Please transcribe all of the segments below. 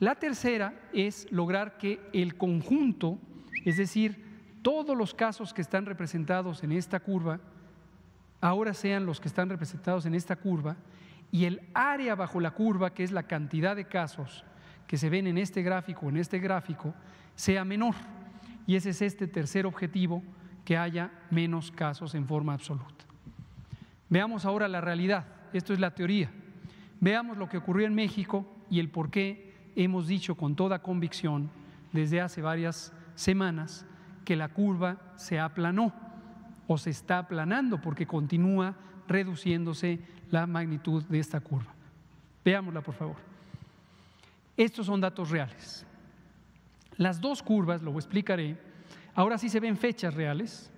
La tercera es lograr que el conjunto, es decir, todos los casos que están representados en esta curva, ahora sean los que están representados en esta curva, y el área bajo la curva, que es la cantidad de casos que se ven en este gráfico, en este gráfico, sea menor. Y ese es este tercer objetivo, que haya menos casos en forma absoluta. Veamos ahora la realidad, esto es la teoría. Veamos lo que ocurrió en México y el por qué hemos dicho con toda convicción desde hace varias semanas que la curva se aplanó o se está aplanando porque continúa reduciéndose la magnitud de esta curva. Veámosla, por favor. Estos son datos reales. Las dos curvas, lo explicaré, ahora sí se ven fechas reales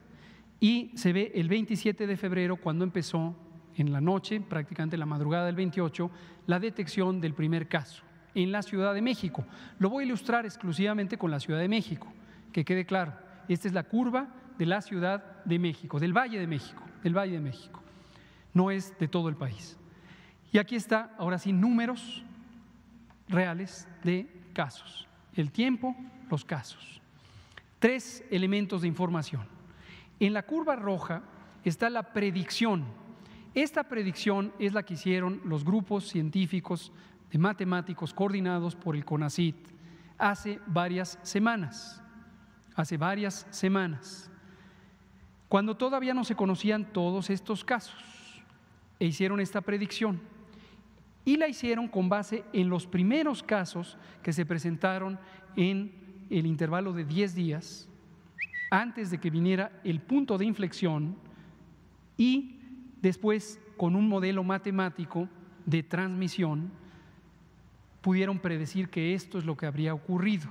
y se ve el 27 de febrero cuando empezó en la noche, prácticamente la madrugada del 28, la detección del primer caso en la Ciudad de México. Lo voy a ilustrar exclusivamente con la Ciudad de México, que quede claro. Esta es la curva de la Ciudad de México, del Valle de México, del Valle de México. No es de todo el país. Y aquí está, ahora sí, números reales de casos. El tiempo, los casos. Tres elementos de información. En la curva roja está la predicción. Esta predicción es la que hicieron los grupos científicos de matemáticos coordinados por el CONACIT hace varias semanas, hace varias semanas, cuando todavía no se conocían todos estos casos e hicieron esta predicción. Y la hicieron con base en los primeros casos que se presentaron en el intervalo de 10 días, antes de que viniera el punto de inflexión y después con un modelo matemático de transmisión pudieron predecir que esto es lo que habría ocurrido.